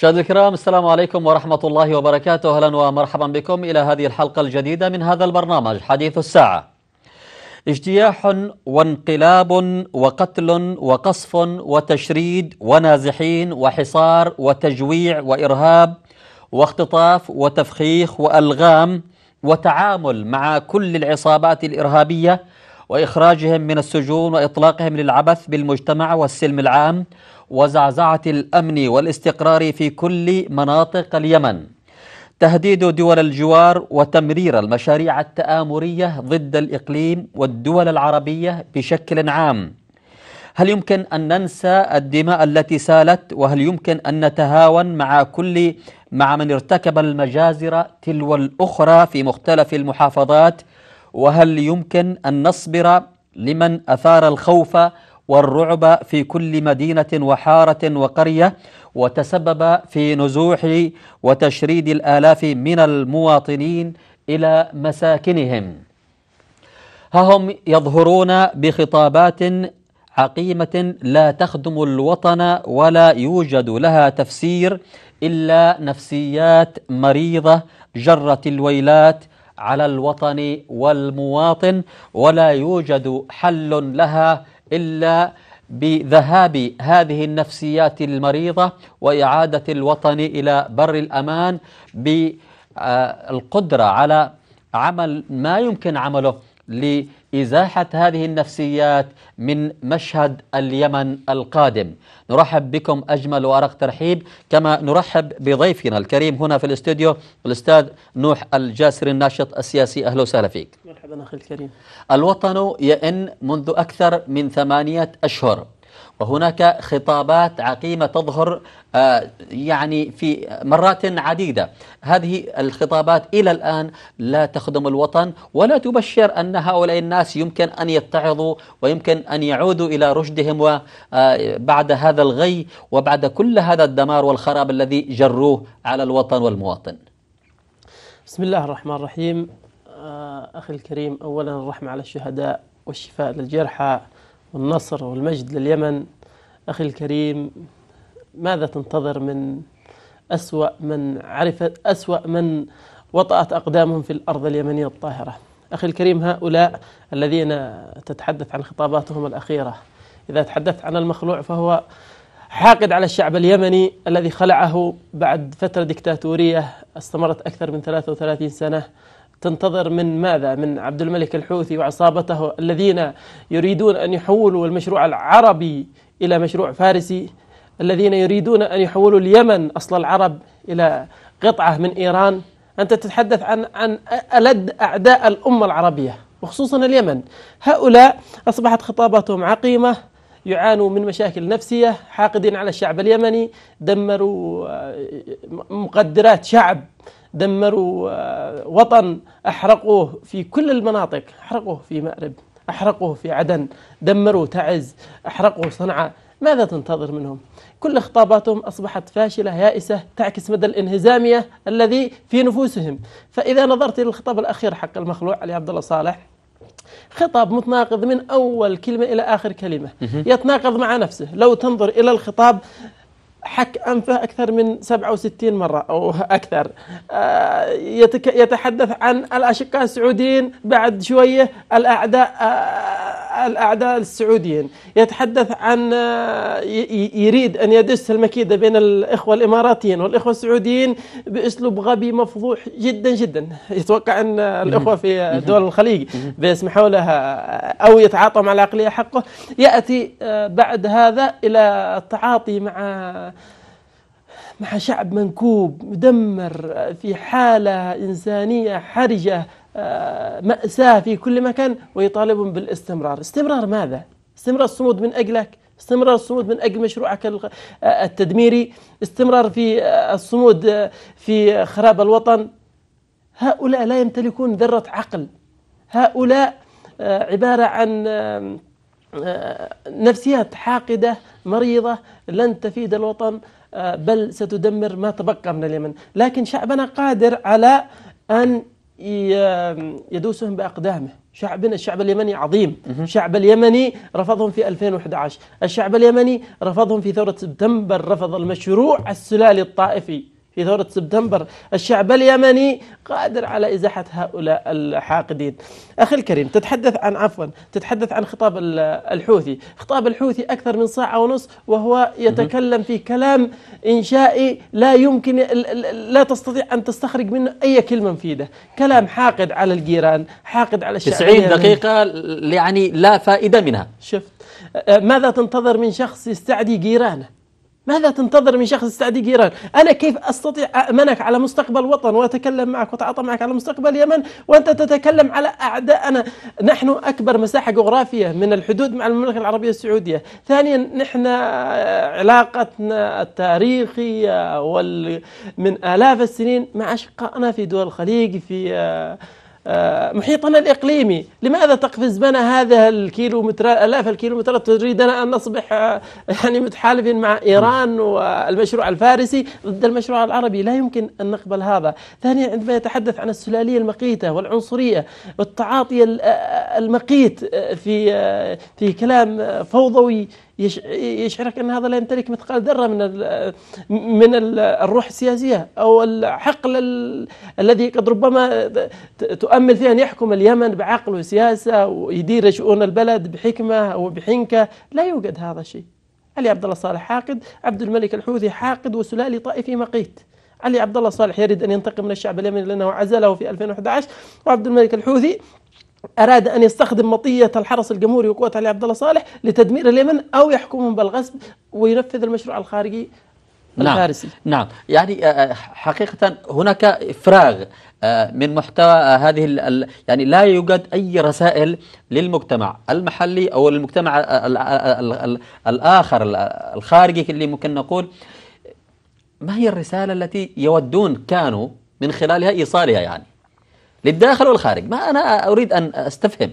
مشاهد الكرام السلام عليكم ورحمة الله وبركاته أهلا ومرحبا بكم إلى هذه الحلقة الجديدة من هذا البرنامج حديث الساعة اجتياح وانقلاب وقتل وقصف وتشريد ونازحين وحصار وتجويع وإرهاب واختطاف وتفخيخ وألغام وتعامل مع كل العصابات الإرهابية وإخراجهم من السجون وإطلاقهم للعبث بالمجتمع والسلم العام وزعزعة الأمن والاستقرار في كل مناطق اليمن تهديد دول الجوار وتمرير المشاريع التآمرية ضد الإقليم والدول العربية بشكل عام هل يمكن أن ننسى الدماء التي سالت وهل يمكن أن نتهاون مع كل مع من ارتكب المجازر تلو الأخرى في مختلف المحافظات وهل يمكن أن نصبر لمن أثار الخوف والرعب في كل مدينة وحارة وقرية وتسبب في نزوح وتشريد الآلاف من المواطنين إلى مساكنهم ها هم يظهرون بخطابات عقيمة لا تخدم الوطن ولا يوجد لها تفسير إلا نفسيات مريضة جرت الويلات على الوطن والمواطن ولا يوجد حل لها إلا بذهاب هذه النفسيات المريضة وإعادة الوطن إلى بر الأمان بالقدرة آه، على عمل ما يمكن عمله إزاحة هذه النفسيات من مشهد اليمن القادم نرحب بكم أجمل وأرق ترحيب كما نرحب بضيفنا الكريم هنا في الاستوديو الأستاذ نوح الجاسر الناشط السياسي أهلا وسهلا فيك مرحبا أخي الكريم الوطن يئن منذ أكثر من ثمانية أشهر وهناك خطابات عقيمة تظهر آه، يعني في مرات عديدة هذه الخطابات إلى الآن لا تخدم الوطن ولا تبشر أن هؤلاء الناس يمكن أن يتعظوا ويمكن أن يعودوا إلى رشدهم وبعد آه، هذا الغي وبعد كل هذا الدمار والخراب الذي جروه على الوطن والمواطن بسم الله الرحمن الرحيم آه، أخي الكريم أولا الرحمة على الشهداء والشفاء للجرحى والنصر والمجد لليمن أخي الكريم ماذا تنتظر من أسوأ من عرفت أسوأ من وطأت أقدامهم في الأرض اليمنية الطاهرة أخي الكريم هؤلاء الذين تتحدث عن خطاباتهم الأخيرة إذا تحدثت عن المخلوع فهو حاقد على الشعب اليمني الذي خلعه بعد فترة ديكتاتورية استمرت أكثر من 33 سنة تنتظر من ماذا؟ من عبد الملك الحوثي وعصابته الذين يريدون أن يحولوا المشروع العربي إلى مشروع فارسي الذين يريدون أن يحولوا اليمن أصل العرب إلى قطعة من إيران أنت تتحدث عن عن ألد أعداء الأمة العربية وخصوصا اليمن هؤلاء أصبحت خطاباتهم عقيمة يعانوا من مشاكل نفسية حاقدين على الشعب اليمني دمروا آه، مقدرات شعب دمروا آه، وطن أحرقوه في كل المناطق أحرقوه في مأرب أحرقوه في عدن دمروا تعز أحرقوا صنعاء ماذا تنتظر منهم؟ كل خطاباتهم أصبحت فاشلة يائسة تعكس مدى الانهزامية الذي في نفوسهم فإذا نظرت إلى الخطاب الأخير حق المخلوع علي عبد الله صالح خطاب متناقض من أول كلمة إلى آخر كلمة يتناقض مع نفسه لو تنظر إلى الخطاب حك أنفه أكثر من 67 مرة أو أكثر آه، يتحدث عن الأشقاء السعوديين بعد شوية الأعداء آه، الأعداء السعوديين يتحدث عن آه، يريد أن يدس المكيدة بين الإخوة الإماراتيين والإخوة السعوديين بأسلوب غبي مفضوح جدا جدا يتوقع أن الإخوة في دول الخليج بيسمحوا لها أو يتعاطوا مع العقلية حقه يأتي بعد هذا إلى التعاطي مع مع شعب منكوب مدمر آه، في حالة إنسانية حرجة آه، مأساة في كل مكان ويطالبهم بالاستمرار استمرار ماذا؟ استمرار الصمود من أجلك استمرار الصمود من أجل مشروعك آه، التدميري استمرار في الصمود في خراب الوطن هؤلاء لا يمتلكون ذرة عقل هؤلاء عبارة عن نفسيات حاقدة مريضة لن تفيد الوطن آه، بل ستدمر ما تبقى من اليمن لكن شعبنا قادر على أن يدوسهم بأقدامه شعبنا الشعب اليمني عظيم الشعب اليمني رفضهم في 2011 الشعب اليمني رفضهم في ثورة سبتمبر رفض المشروع السلالي الطائفي في ثورة سبتمبر الشعب اليمني قادر على إزاحة هؤلاء الحاقدين أخي الكريم تتحدث عن عفوا تتحدث عن خطاب الحوثي خطاب الحوثي أكثر من ساعة ونص وهو يتكلم في كلام إنشائي لا يمكن لا تستطيع أن تستخرج منه أي كلمة مفيدة كلام حاقد على الجيران حاقد على الشعب 90 دقيقة يعني لا فائدة منها شفت أه، ماذا تنتظر من شخص يستعدي جيرانه ماذا تنتظر من شخص يستعدي جيران أنا كيف أستطيع أأمنك على مستقبل وطن وأتكلم معك وأتعاطى معك على مستقبل اليمن وأنت تتكلم على أعدائنا نحن أكبر مساحة جغرافية من الحدود مع المملكة العربية السعودية ثانيا نحن آه، علاقتنا التاريخية وال من آلاف السنين مع أشقائنا في دول الخليج في آه، آه، محيطنا الإقليمي لماذا تقفز بنا هذه الكيلومترات ألاف الكيلومترات تريدنا أن نصبح آه، يعني متحالفين مع إيران والمشروع الفارسي ضد المشروع العربي لا يمكن أن نقبل هذا ثانيا عندما يتحدث عن السلالية المقيتة والعنصرية والتعاطي آه، المقيت في في كلام فوضوي يشعرك أن هذا لا يمتلك مثقال ذرة من من الروح السياسية أو الحقل الذي قد ربما تؤمل فيه أن يحكم اليمن بعقل وسياسة ويدير شؤون البلد بحكمة وبحنكة لا يوجد هذا الشيء علي عبد الله صالح حاقد عبد الملك الحوثي حاقد وسلالي طائفي مقيت علي عبد الله صالح يريد ان ينتقم من الشعب اليمني لانه عزله في 2011 وعبد الملك الحوثي أراد أن يستخدم مطية الحرس الجمهوري وقوة علي عبد الله صالح لتدمير اليمن أو يحكمهم بالغصب وينفذ المشروع الخارجي نعم. الفارسي نعم نعم. يعني آه، آه، حقيقة هناك إفراغ آه، من محتوى هذه يعني لا يوجد أي رسائل للمجتمع المحلي أو المجتمع الآخر الخارجي اللي ممكن نقول ما هي الرسالة التي يودون كانوا من خلالها إيصالها يعني للداخل والخارج ما أنا أريد أن أستفهم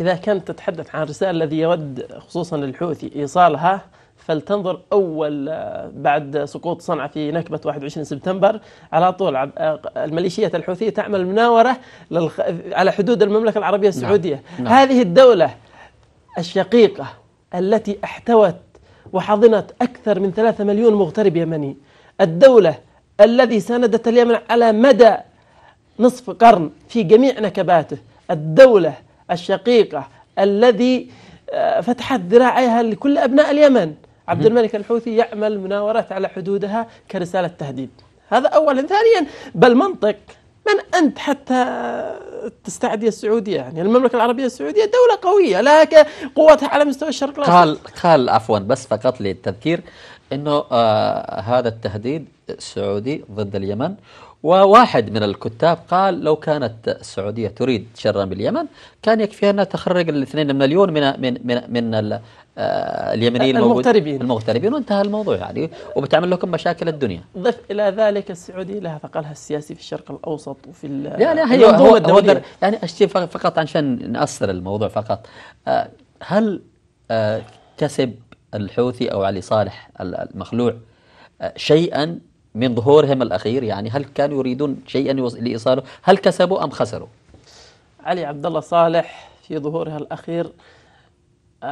إذا كنت تتحدث عن رسالة الذي يود خصوصا الحوثي إيصالها فلتنظر أول آه، بعد سقوط صنعاء في نكبة 21 سبتمبر على طول آه، الميليشيات الحوثية تعمل مناورة على حدود المملكة العربية نعم. السعودية نعم. نعم. هذه الدولة الشقيقة التي احتوت وحضنت أكثر من 3 مليون مغترب يمني الدولة الذي ساندت اليمن على مدى نصف قرن في جميع نكباته الدولة الشقيقة الذي آه، فتحت ذراعيها لكل أبناء اليمن عبد الملك الحوثي يعمل مناورات على حدودها كرسالة تهديد هذا أولا ثانيا بل منطق من أنت حتى تستعدي السعودية يعني المملكة العربية السعودية دولة قوية لها قوتها على مستوى الشرق الأوسط قال قال عفوا بس فقط للتذكير أنه آه هذا التهديد السعودي ضد اليمن وواحد من الكتاب قال لو كانت السعودية تريد شرا باليمن كان يكفيها أنها تخرج الاثنين مليون من من من, من آه، اليمنيين المغتربين المغتربين وانتهى الموضوع يعني وبتعمل لكم مشاكل الدنيا ضف إلى ذلك السعودية لها ثقلها السياسي في الشرق الأوسط وفي يعني هي هو, هو يعني أشتي فقط عشان نأثر الموضوع فقط آه، هل آه، كسب الحوثي أو علي صالح المخلوع شيئا من ظهورهم الأخير يعني هل كانوا يريدون شيئا لإيصاله هل كسبوا أم خسروا علي عبد الله صالح في ظهورها الأخير آه،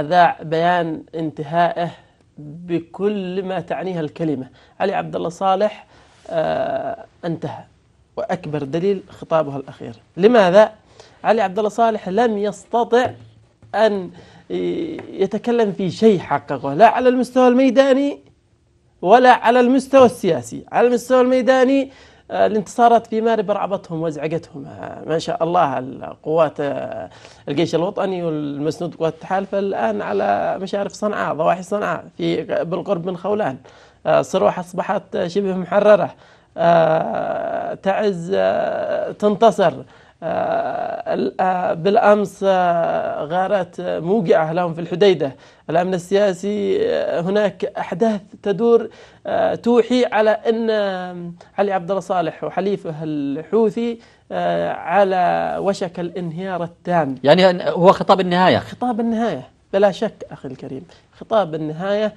أذاع بيان انتهائه بكل ما تعنيها الكلمة علي عبد الله صالح آه، انتهى وأكبر دليل خطابها الأخير لماذا؟ علي عبد الله صالح لم يستطع أن يتكلم في شيء حققه لا على المستوى الميداني ولا على المستوى السياسي على المستوى الميداني آه، الانتصارات في مارب رعبتهم وزعقتهم آه، ما شاء الله القوات آه، الجيش الوطني والمسنود قوات التحالف الآن على مشارف صنعاء ضواحي صنعاء في بالقرب من خولان صروح أصبحت شبه محررة تعز تنتصر آه، بالأمس آه، غارات موقعة لهم في الحديدة الأمن السياسي آه، هناك أحداث تدور توحي على أن علي عبد الله صالح وحليفه الحوثي على وشك الانهيار التام يعني هو خطاب النهاية خطاب النهاية بلا شك أخي الكريم خطاب النهاية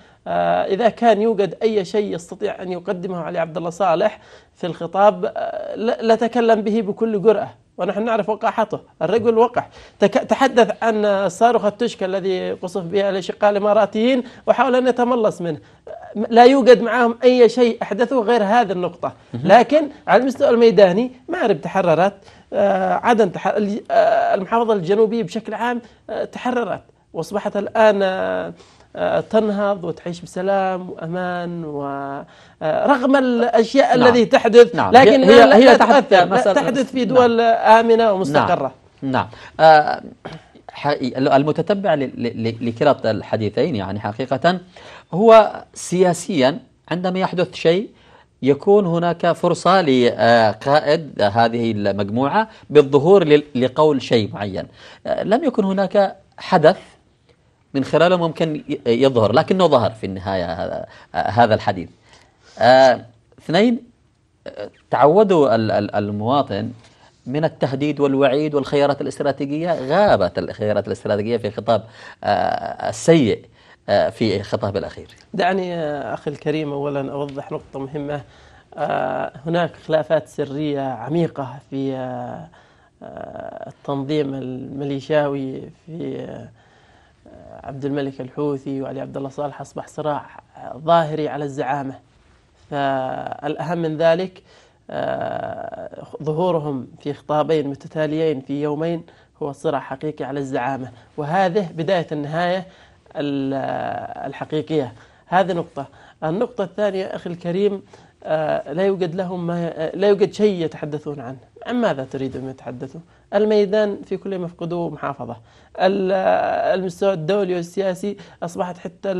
إذا كان يوجد أي شيء يستطيع أن يقدمه علي عبد الله صالح في الخطاب لتكلم به بكل جرأة ونحن نعرف وقاحته الرجل وقح تحدث عن صاروخ التشكى الذي قصف به الاشقاء الاماراتيين وحاول ان يتملص منه لا يوجد معهم اي شيء احدثه غير هذه النقطه لكن على المستوى الميداني مأرب تحررت آه، عدن تحر... آه، المحافظه الجنوبيه بشكل عام آه، تحررت واصبحت الان تنهض وتعيش بسلام وامان و رغم الأشياء نعم. التي تحدث نعم. لكن هي, هي تحدث, تحدث في نعم. دول نعم. آمنة ومستقرة نعم, نعم. آه المتتبع لكلا الحديثين يعني حقيقة هو سياسيا عندما يحدث شيء يكون هناك فرصة لقائد هذه المجموعة بالظهور لقول شيء معين آه، لم يكن هناك حدث من خلاله ممكن يظهر لكنه ظهر في النهاية هذا الحديث اثنين تعودوا المواطن من التهديد والوعيد والخيارات الاستراتيجية غابت الخيارات الاستراتيجية في خطاب آه، السيء آه، في خطاب الأخير دعني أخي الكريم أولا أوضح نقطة مهمة آه، هناك خلافات سرية عميقة في التنظيم المليشاوي في عبد الملك الحوثي وعلي عبد الله صالح أصبح صراع ظاهري على الزعامة فالأهم من ذلك آه، ظهورهم في خطابين متتاليين في يومين هو صراع حقيقي على الزعامة وهذه بداية النهاية الحقيقية هذه نقطة النقطة الثانية أخي الكريم آه، لا يوجد لهم ما آه، لا يوجد شيء يتحدثون عنه عن ماذا تريد أن يتحدثوا الميدان في كل يفقدوه محافظة آه، المستوى الدولي والسياسي أصبحت حتى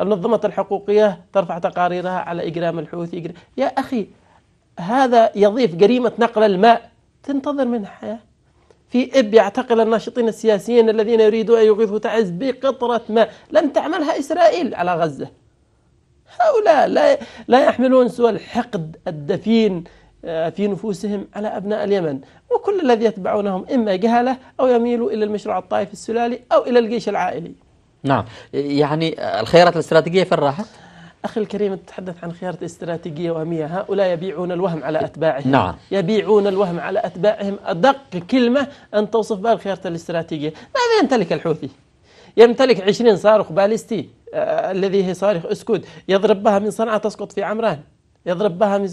المنظمة الحقوقية ترفع تقاريرها على إجرام الحوثي يا أخي هذا يضيف جريمة نقل الماء تنتظر منه حياة في إب يعتقل الناشطين السياسيين الذين يريدون أن يغيثوا تعز بقطرة ماء لن تعملها إسرائيل على غزة هؤلاء لا لا يحملون سوى الحقد الدفين آه، في نفوسهم على أبناء اليمن وكل الذي يتبعونهم إما جهلة أو يميلوا إلى المشروع الطائفي السلالي أو إلى الجيش العائلي نعم يعني الخيارات الاستراتيجية فين راحت؟ أخي الكريم تتحدث عن خيارات استراتيجية وهمية هؤلاء يبيعون الوهم على أتباعهم نعم. يبيعون الوهم على أتباعهم أدق كلمة أن توصف بها الخيارات الاستراتيجية ماذا يمتلك الحوثي؟ يمتلك 20 صاروخ باليستي آه، الذي هي صاروخ اسكود يضرب بها من صنعاء تسقط في عمران يضرب بها من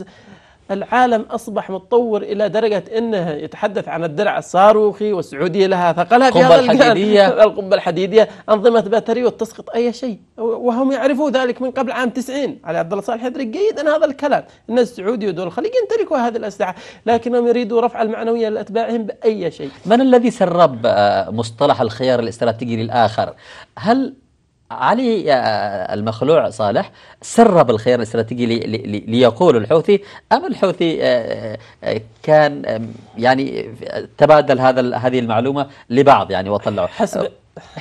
العالم أصبح متطور إلى درجة أنه يتحدث عن الدرع الصاروخي والسعودية لها ثقلها في هذا الحديدية القبة الحديدية أنظمة بطاريوت تسقط أي شيء وهم يعرفوا ذلك من قبل عام 90 علي عبد الله صالح يدرك جيدا هذا الكلام أن السعودية ودول الخليج يمتلكوا هذه الأسلحة لكنهم يريدوا رفع المعنوية لأتباعهم بأي شيء من الذي سرب آه، مصطلح الخيار الاستراتيجي للآخر هل علي آه، المخلوع صالح سرب الخيار الاستراتيجي ليقول الحوثي آه، آه، أم الحوثي كان يعني تبادل هذا هذه المعلومة لبعض يعني وطلعوا حسب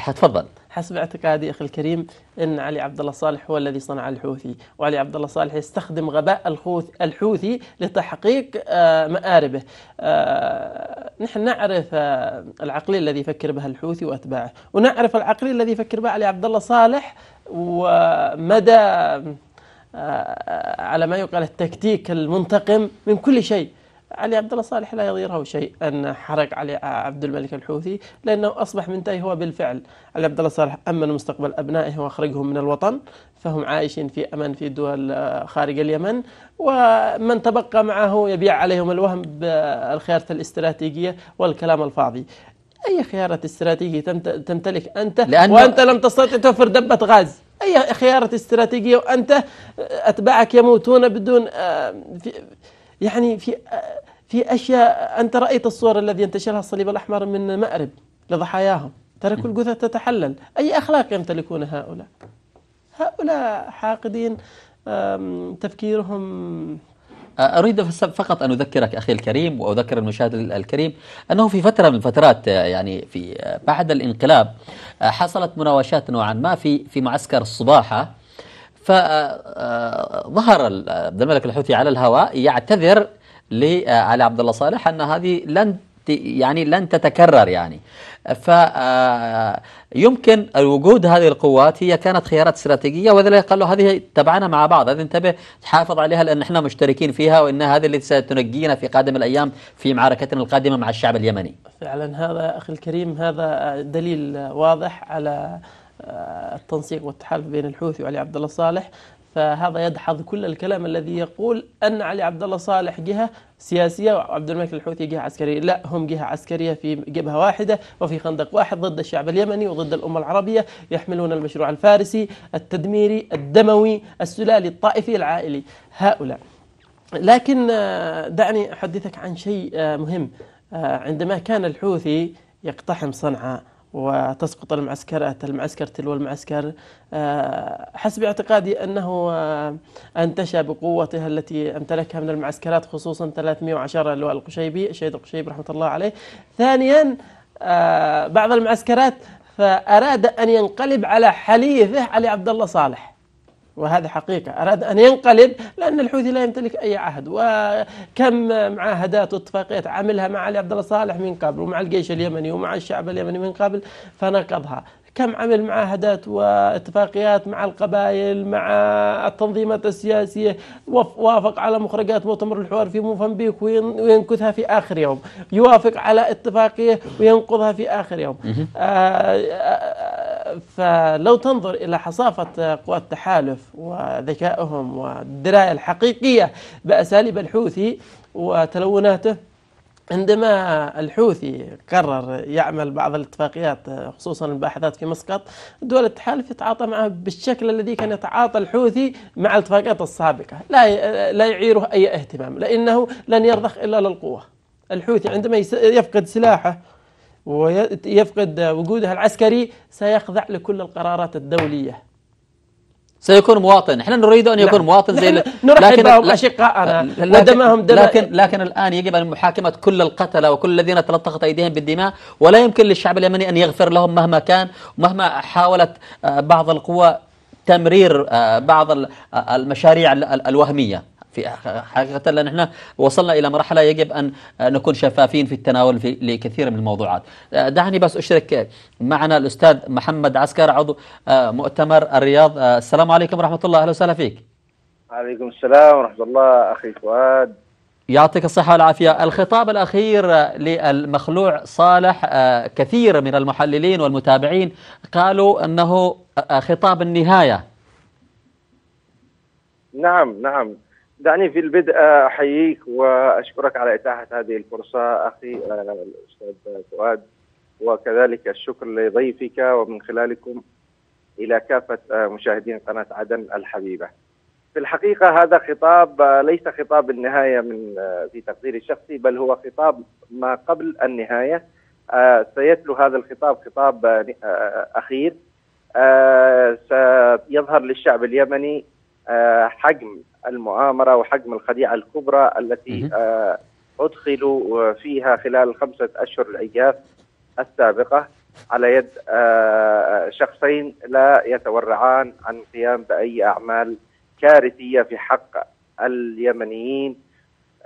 تفضل حسب اعتقادي أخي الكريم أن علي عبد الله صالح هو الذي صنع الحوثي وعلي عبد الله صالح يستخدم غباء الحوثي لتحقيق آه، مآربه آه، نحن نعرف آه، العقلية الذي يفكر بها الحوثي وأتباعه ونعرف العقلية الذي يفكر بها علي عبد الله صالح ومدى على ما يقال التكتيك المنتقم من كل شيء علي عبد الله صالح لا يضيره شيء ان حرق علي عبد الملك الحوثي لانه اصبح منتهي هو بالفعل علي عبد الله صالح امن مستقبل ابنائه واخرجهم من الوطن فهم عايشين في أمن في دول خارج اليمن ومن تبقى معه يبيع عليهم الوهم بالخيارات الاستراتيجيه والكلام الفاضي اي خيارات استراتيجيه تمتلك انت وانت لم تستطع توفر دبه غاز اي خيارات استراتيجيه وانت اتباعك يموتون بدون آه، في يعني في في اشياء انت رايت الصور الذي انتشرها الصليب الاحمر من مأرب لضحاياهم تركوا الجثث تتحلل اي اخلاق يمتلكون هؤلاء هؤلاء حاقدين تفكيرهم أريد فقط أن أذكرك أخي الكريم وأذكر المشاهد الكريم أنه في فترة من الفترات آه، يعني في آه، بعد الانقلاب آه، حصلت مناوشات نوعا ما في في معسكر الصباحة فظهر عبد الملك الحوثي على الهواء يعتذر لعلي عبد الله صالح أن هذه لن يعني لن تتكرر يعني فيمكن آه، الوجود هذه القوات هي كانت خيارات استراتيجية وذلك قالوا هذه تبعنا مع بعض هذه انتبه تحافظ عليها لأن احنا مشتركين فيها وإن هذه التي ستنجينا في قادم الأيام في معركتنا القادمة مع الشعب اليمني فعلا هذا أخي الكريم هذا دليل واضح على التنسيق والتحالف بين الحوثي وعلي عبد الله صالح فهذا يدحض كل الكلام الذي يقول أن علي عبد الله صالح جهة سياسية وعبد الملك الحوثي جهة عسكرية لا هم جهة عسكرية في جبهة واحدة وفي خندق واحد ضد الشعب اليمني وضد الأمة العربية يحملون المشروع الفارسي التدميري الدموي السلالي الطائفي العائلي هؤلاء لكن آه، دعني أحدثك عن شيء آه، مهم آه، عندما كان الحوثي يقتحم صنعاء وتسقط المعسكرات المعسكر تلو المعسكر آه، حسب اعتقادي أنه آه، أنتشى بقوتها التي امتلكها من المعسكرات خصوصا 310 اللواء القشيبي الشهيد القشيبي رحمة الله عليه ثانيا آه، بعض المعسكرات فأراد أن ينقلب على حليفه علي عبد الله صالح وهذا حقيقة أراد أن ينقلب لأن الحوثي لا يمتلك أي عهد وكم معاهدات واتفاقيات عملها مع علي عبد الله صالح من قبل ومع الجيش اليمني ومع الشعب اليمني من قبل فنقضها كم عمل معاهدات واتفاقيات مع القبائل مع التنظيمات السياسية وافق على مخرجات مؤتمر الحوار في موفمبيك وينكثها في آخر يوم يوافق على اتفاقية وينقضها في آخر يوم آآ آه، آه، آه، فلو تنظر إلى حصافة قوى التحالف وذكائهم والدراية الحقيقية بأساليب الحوثي وتلوناته عندما الحوثي قرر يعمل بعض الاتفاقيات خصوصا الباحثات في مسقط دول التحالف يتعاطى معه بالشكل الذي كان يتعاطى الحوثي مع الاتفاقيات السابقة لا لا يعيره أي اهتمام لأنه لن يرضخ إلا للقوة الحوثي عندما يفقد سلاحه ويفقد وجوده العسكري سيخضع لكل القرارات الدولية سيكون مواطن احنا نريد ان يكون نعم. مواطن زي نرحب لكن بهم اشقائنا ودمهم دم لكن لكن الان يجب ان محاكمه كل القتله وكل الذين تلطخت ايديهم بالدماء ولا يمكن للشعب اليمني ان يغفر لهم مهما كان مهما حاولت آه، بعض القوى تمرير آه، بعض آه، المشاريع الوهميه في حقيقة لأن احنا وصلنا إلى مرحلة يجب أن نكون شفافين في التناول في لكثير من الموضوعات دعني بس أشرك معنا الأستاذ محمد عسكر عضو آه، مؤتمر الرياض آه، السلام عليكم ورحمة الله أهلا وسهلا فيك عليكم السلام ورحمة الله أخي فؤاد يعطيك الصحة والعافية الخطاب الأخير للمخلوع صالح آه، كثير من المحللين والمتابعين قالوا أنه خطاب النهاية نعم نعم دعني في البدء احييك واشكرك على اتاحه هذه الفرصه اخي الاستاذ آه، فؤاد وكذلك الشكر لضيفك ومن خلالكم الى كافه آه، مشاهدين قناه عدن الحبيبه. في الحقيقه هذا خطاب آه، ليس خطاب النهايه من في تقديري الشخصي بل هو خطاب ما قبل النهايه سيتلو هذا الخطاب خطاب اخير سيظهر للشعب اليمني حجم المؤامره وحجم الخديعه الكبرى التي آه، ادخلوا فيها خلال الخمسه اشهر الايام السابقه على يد آه، شخصين لا يتورعان عن القيام باي اعمال كارثيه في حق اليمنيين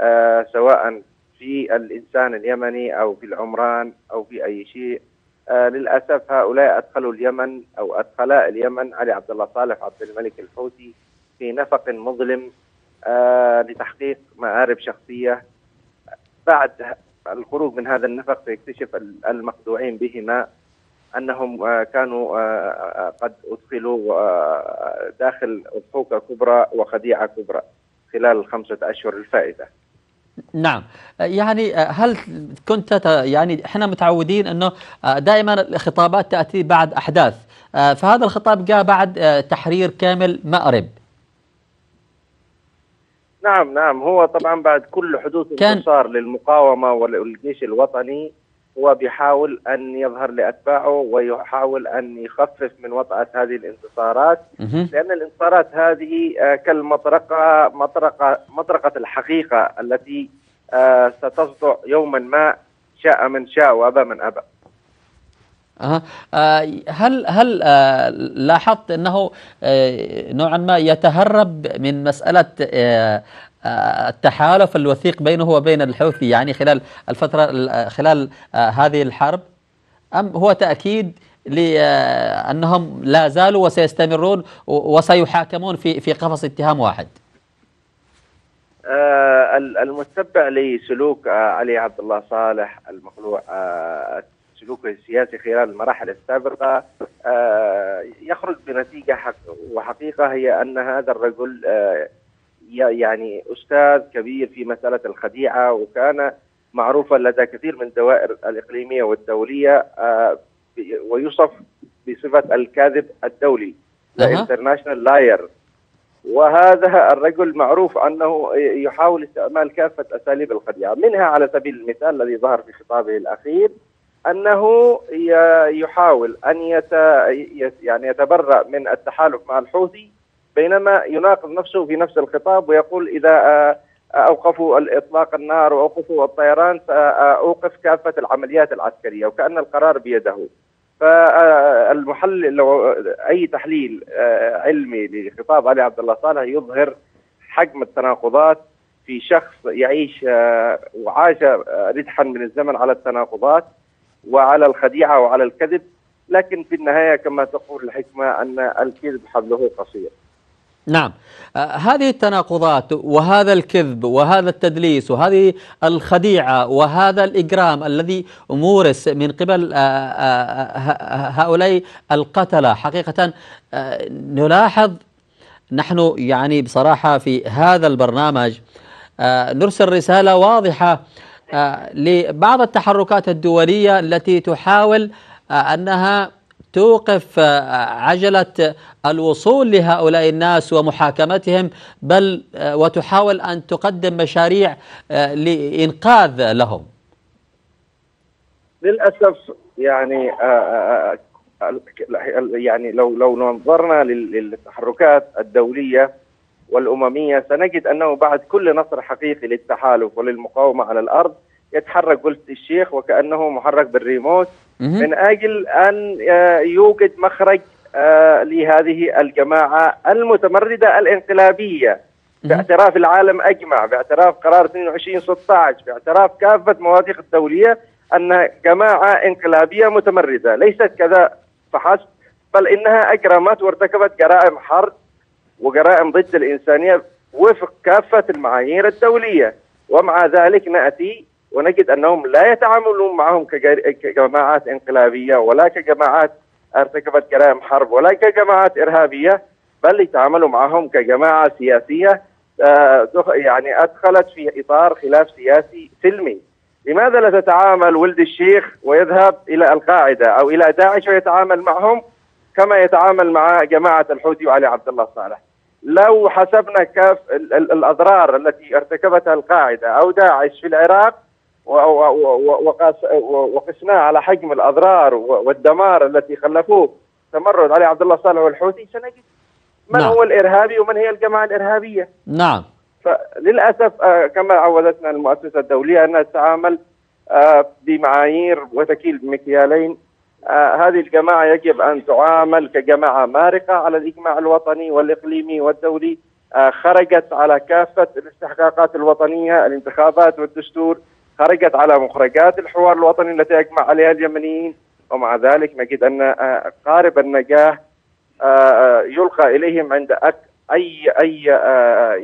آه، سواء في الانسان اليمني او في العمران او في اي شيء للاسف هؤلاء ادخلوا اليمن او ادخلا اليمن علي عبد الله صالح عبد الملك الحوثي في نفق مظلم آه، لتحقيق مآرب شخصية بعد الخروج من هذا النفق سيكتشف المخدوعين بهما انهم آه، كانوا آه، قد ادخلوا داخل ضحوكه كبرى وخديعه كبرى خلال الخمسه اشهر الفائته. نعم يعني هل كنت يعني احنا متعودين انه دائما الخطابات تاتي بعد احداث فهذا الخطاب جاء بعد تحرير كامل مأرب نعم نعم هو طبعا بعد كل حدوث انتصار للمقاومه والجيش الوطني هو بيحاول ان يظهر لاتباعه ويحاول ان يخفف من وطأة هذه الانتصارات لان الانتصارات هذه آه، كالمطرقه مطرقه مطرقه الحقيقه التي آه، ستصدع يوما ما شاء من شاء وابى من ابى. آه، هل هل آه، لاحظت انه آه، نوعا ما يتهرب من مساله التحالف الوثيق بينه وبين الحوثي يعني خلال الفتره خلال هذه الحرب ام هو تاكيد لانهم لا زالوا وسيستمرون وسيحاكمون في في قفص اتهام واحد المتبع لسلوك علي عبد الله صالح المخلوع سلوكه السياسي خلال المراحل السابقة آه، يخرج بنتيجة حق وحقيقة هي أن هذا الرجل آه، يعني أستاذ كبير في مسألة الخديعة وكان معروفا لدى كثير من الدوائر الإقليمية والدولية آه، ويوصف بصفة الكاذب الدولي انترناشونال لاير وهذا الرجل معروف انه يحاول استعمال كافه اساليب الخديعه، منها على سبيل المثال الذي ظهر في خطابه الاخير انه يحاول ان يت يعني يتبرأ من التحالف مع الحوثي بينما يناقض نفسه في نفس الخطاب ويقول اذا آه، آه، اوقفوا اطلاق النار واوقفوا الطيران ساوقف كافه العمليات العسكريه وكان القرار بيده. فالمحلل لو اي تحليل آه، علمي لخطاب علي عبد الله صالح يظهر حجم التناقضات في شخص يعيش وعاش ردحا من الزمن على التناقضات وعلى الخديعه وعلى الكذب لكن في النهايه كما تقول الحكمه ان الكذب حبله قصير. نعم أه، هذه التناقضات وهذا الكذب وهذا التدليس وهذه الخديعة وهذا الإجرام الذي مورس من قبل أه، أه، هؤلاء القتلة حقيقة نلاحظ نحن يعني بصراحة في هذا البرنامج نرسل رسالة واضحة آه، لبعض التحركات الدولية التي تحاول آه، أنها توقف آه، عجلة الوصول لهؤلاء الناس ومحاكمتهم بل وتحاول أن تقدم مشاريع لإنقاذ لهم للأسف يعني يعني لو لو نظرنا للتحركات الدولية والأممية سنجد أنه بعد كل نصر حقيقي للتحالف وللمقاومة على الأرض يتحرك قلت الشيخ وكأنه محرك بالريموت من أجل أن آه، يوجد مخرج آه، لهذه الجماعة المتمردة الانقلابية باعتراف العالم أجمع باعتراف قرار 2216 باعتراف كافة مواثيق الدولية أنها جماعة انقلابية متمردة ليست كذا فحسب بل إنها أجرمت وارتكبت جرائم حرب وجرائم ضد الإنسانية وفق كافة المعايير الدولية ومع ذلك نأتي ونجد أنهم لا يتعاملون معهم كجماعات انقلابية ولا كجماعات ارتكبت جرائم حرب ولا كجماعات إرهابية بل يتعاملوا معهم كجماعة سياسية آه، يعني أدخلت في إطار خلاف سياسي سلمي لماذا لا تتعامل ولد الشيخ ويذهب إلى القاعدة أو إلى داعش ويتعامل معهم كما يتعامل مع جماعة الحوثي وعلي عبد الله صالح لو حسبنا كاف الاضرار التي ارتكبتها القاعده او داعش في العراق وقسناه على حجم الاضرار والدمار التي خلفوه تمرد علي عبد الله صالح والحوثي سنجد من نعم. هو الارهابي ومن هي الجماعه الارهابيه نعم فللاسف آه، كما عودتنا المؤسسه الدوليه انها تتعامل آه، بمعايير وتكيل مكيالين آه، هذه الجماعة يجب أن تعامل كجماعة مارقة على الإجماع الوطني والإقليمي والدولي آه، خرجت على كافة الاستحقاقات الوطنية الانتخابات والدستور خرجت على مخرجات الحوار الوطني التي أجمع عليها اليمنيين ومع ذلك نجد أن آه، قارب النجاح يلقى إليهم عند أي أي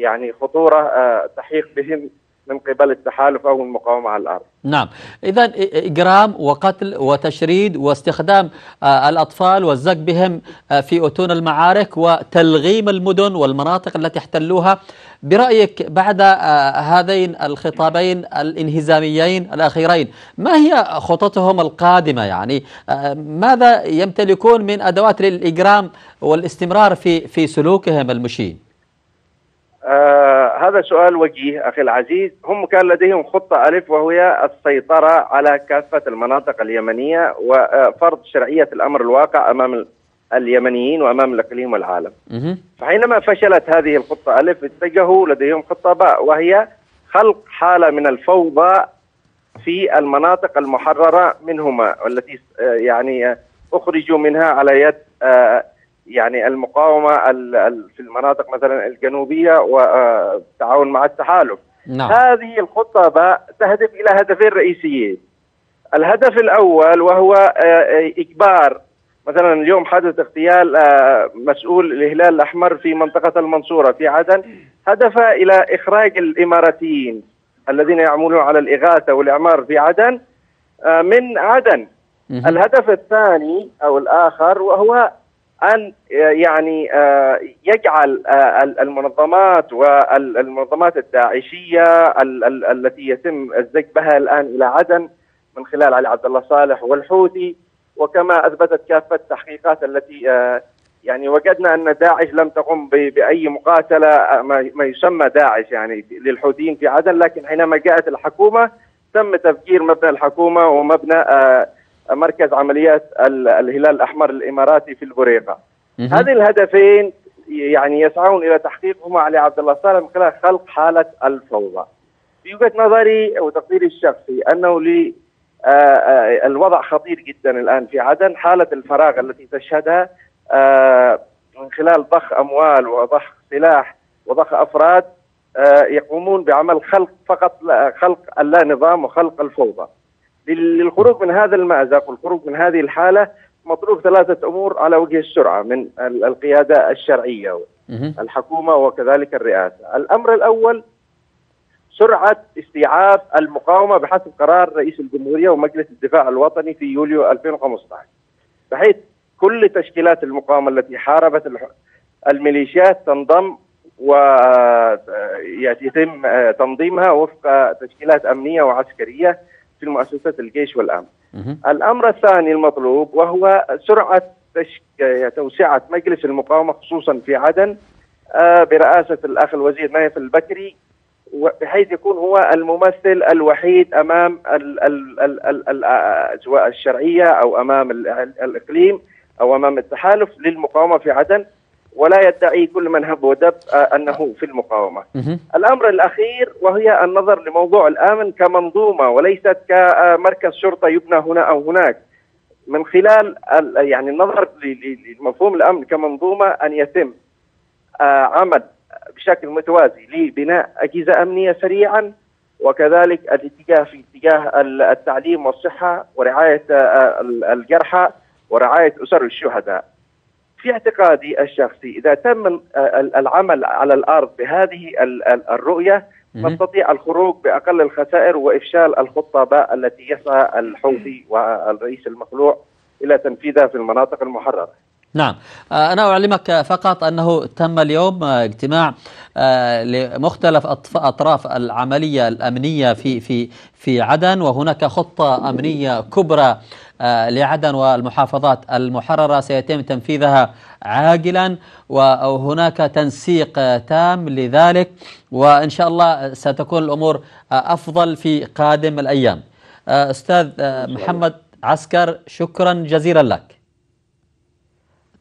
يعني خطورة تحيق بهم من قبل التحالف أو المقاومة على الأرض نعم إذا إجرام وقتل وتشريد واستخدام آه، الأطفال والزك بهم آه، في أتون المعارك وتلغيم المدن والمناطق التي احتلوها برأيك بعد آه، هذين الخطابين الانهزاميين الأخيرين ما هي خططهم القادمة يعني ماذا يمتلكون من أدوات للإجرام والاستمرار في في سلوكهم المشين آه هذا سؤال وجيه اخي العزيز هم كان لديهم خطه الف وهي السيطره على كافه المناطق اليمنيه وفرض آه، شرعيه الامر الواقع امام اليمنيين وامام الاقليم والعالم. فحينما فشلت هذه الخطه الف اتجهوا لديهم خطه باء وهي خلق حاله من الفوضى في المناطق المحرره منهما والتي آه، يعني آه، اخرجوا منها على يد يعني المقاومه في المناطق مثلا الجنوبيه والتعاون مع التحالف نعم. هذه الخطه تهدف الى هدفين رئيسيين الهدف الاول وهو آه، آه، اجبار مثلا اليوم حدث اغتيال آه، مسؤول الهلال الاحمر في منطقه المنصوره في عدن هدف الى اخراج الاماراتيين الذين يعملون على الاغاثه والاعمار في عدن من عدن الهدف الثاني او الاخر وهو ان آه، يعني آه، يجعل آه، المنظمات والمنظمات الداعشيه التي يتم الزج بها الان الى عدن من خلال علي عبد الله صالح والحوثي وكما اثبتت كافه التحقيقات التي يعني وجدنا ان داعش لم تقم باي مقاتله ما يسمى داعش يعني للحوثيين في عدن لكن حينما جاءت الحكومه تم تفجير مبنى الحكومه ومبنى مركز عمليات الهلال الاحمر الاماراتي في البريقه. هذه الهدفين يعني يسعون الى تحقيقهما علي عبد الله صالح من خلال خلق حاله الفوضى. في وجهه نظري وتقديري الشخصي انه لي آه، آه، الوضع خطير جدا الان في عدن، حاله الفراغ التي تشهدها آه، من خلال ضخ اموال وضخ سلاح وضخ افراد يقومون بعمل خلق فقط خلق اللا نظام وخلق الفوضى. للخروج من هذا المأزق والخروج من هذه الحالة مطلوب ثلاثة أمور على وجه السرعة من القيادة الشرعية الحكومة وكذلك الرئاسة الأمر الأول سرعة استيعاب المقاومة بحسب قرار رئيس الجمهورية ومجلس الدفاع الوطني في يوليو 2015 بحيث كل تشكيلات المقاومة التي حاربت الميليشيات تنضم ويتم آه، آه، تنظيمها وفق تشكيلات أمنية وعسكرية في مؤسسات الجيش والامن. الامر الثاني المطلوب وهو سرعه تشك... توسعه مجلس المقاومه خصوصا في عدن آه، برئاسه الاخ الوزير نايف البكري بحيث يكون هو الممثل الوحيد امام ال ال ال ال ال آه، سواء الشرعيه او امام الاقليم او امام التحالف للمقاومه في عدن ولا يدعي كل من هب ودب آه، انه في المقاومه. الامر الاخير وهي النظر لموضوع الامن كمنظومه وليست كمركز شرطه يبنى هنا او هناك. من خلال يعني النظر لمفهوم الامن كمنظومه ان يتم آه، عمل بشكل متوازي لبناء اجهزه امنيه سريعا وكذلك الاتجاه في اتجاه التعليم والصحه ورعايه آه، الجرحى ورعايه اسر الشهداء. في اعتقادي الشخصي اذا تم العمل على الارض بهذه الرؤيه نستطيع الخروج باقل الخسائر وافشال الخطه التي يسعى الحوثي والرئيس المخلوع الى تنفيذها في المناطق المحرره. نعم آه، أنا أعلمك فقط أنه تم اليوم آه، اجتماع آه، لمختلف أطراف العملية الأمنية في في في عدن وهناك خطة أمنية كبرى لعدن والمحافظات المحررة سيتم تنفيذها عاجلا وهناك تنسيق تام لذلك وإن شاء الله ستكون الأمور أفضل في قادم الأيام أستاذ محمد عسكر شكرا جزيلا لك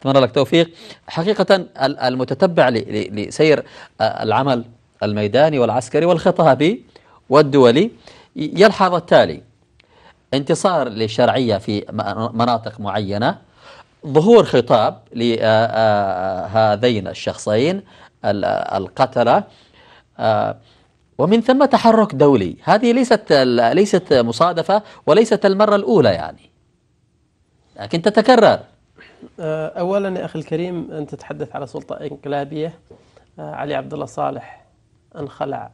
أتمنى لك توفيق حقيقة المتتبع لسير آه، العمل الميداني والعسكري والخطابي والدولي يلحظ التالي انتصار للشرعية في مناطق معينة ظهور خطاب لهذين آه، آه، الشخصين القتلة ومن ثم تحرك دولي هذه ليست ليست مصادفة وليست المرة الأولى يعني لكن تتكرر آه، أولا يا أخي الكريم أنت تتحدث على سلطة انقلابية آه، علي عبد الله صالح انخلع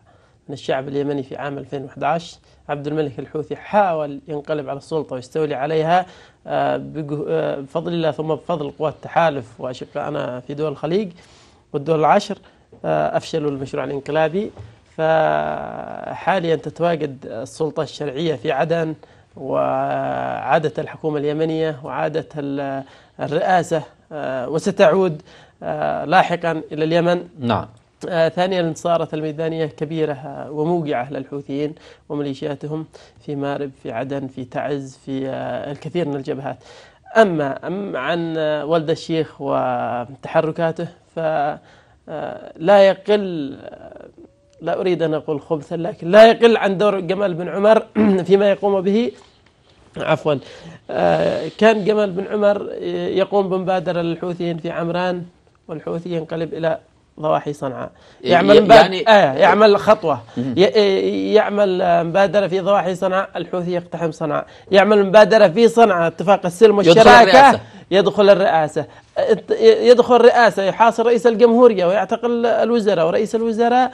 من الشعب اليمني في عام 2011 عبد الملك الحوثي حاول ينقلب على السلطة ويستولي عليها آه، بفضل الله ثم بفضل قوات التحالف وأشقائنا في دول الخليج والدول العشر أفشلوا المشروع الانقلابي فحاليا تتواجد السلطة الشرعية في عدن وعادت الحكومة اليمنية وعادت الرئاسة آه، وستعود آه، لاحقا إلى اليمن نعم آه، ثانيا صارت الميدانية كبيرة وموجعة للحوثيين وميليشياتهم في مارب في عدن في تعز في الكثير من الجبهات أما أم عن ولد الشيخ وتحركاته فلا يقل لا أريد أن أقول خبثا لكن لا يقل عن دور جمال بن عمر فيما يقوم به عفوا آه، كان جمال بن عمر آه، يقوم بمبادرة للحوثيين في عمران والحوثي ينقلب إلى ضواحي صنعاء يعني يعمل يعني آه يعمل خطوة آه، يعمل مبادرة في ضواحي صنعاء الحوثي يقتحم صنعاء يعمل مبادرة في صنعاء اتفاق السلم والشراكة يدخل الرئاسة يدخل الرئاسة يحاصر رئيس الجمهورية ويعتقل الوزراء ورئيس الوزراء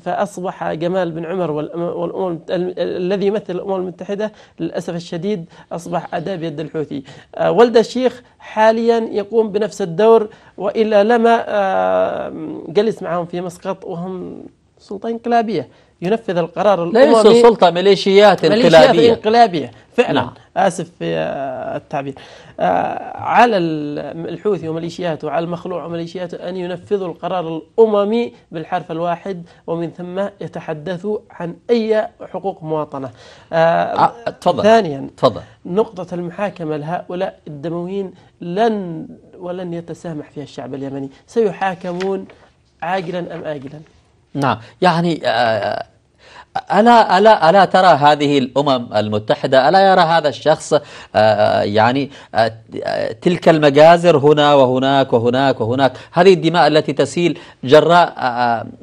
فأصبح جمال بن عمر والأمم الذي يمثل الأمم المتحدة للأسف الشديد أصبح أداة بيد الحوثي آه، ولد الشيخ حاليا يقوم بنفس الدور وإلا لما آه، جلس معهم في مسقط وهم سلطة انقلابية ينفذ القرار الأممي ليسوا سلطة ميليشيات انقلابية ميليشيات انقلابية فعلا نعم. آسف في آه، التعبير آه، على الحوثي وميليشياته وعلى المخلوع وميليشياته أن ينفذوا القرار الأممي بالحرف الواحد ومن ثم يتحدثوا عن أي حقوق مواطنة آه، تفضل ثانيا تفضل نقطة المحاكمة لهؤلاء الدمويين لن ولن يتسامح فيها الشعب اليمني سيحاكمون عاجلا أم آجلا نعم يعني آه ألا, ألا, ألا ترى هذه الأمم المتحدة ألا يرى هذا الشخص آه، آه، يعني آه، تلك المجازر هنا وهناك وهناك وهناك هذه الدماء التي تسيل جراء